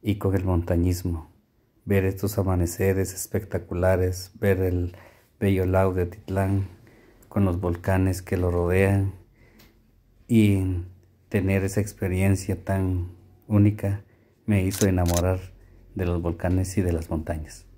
y con el montañismo. Ver estos amaneceres espectaculares, ver el bello lago de Titlán con los volcanes que lo rodean y tener esa experiencia tan única me hizo enamorar de los volcanes y de las montañas.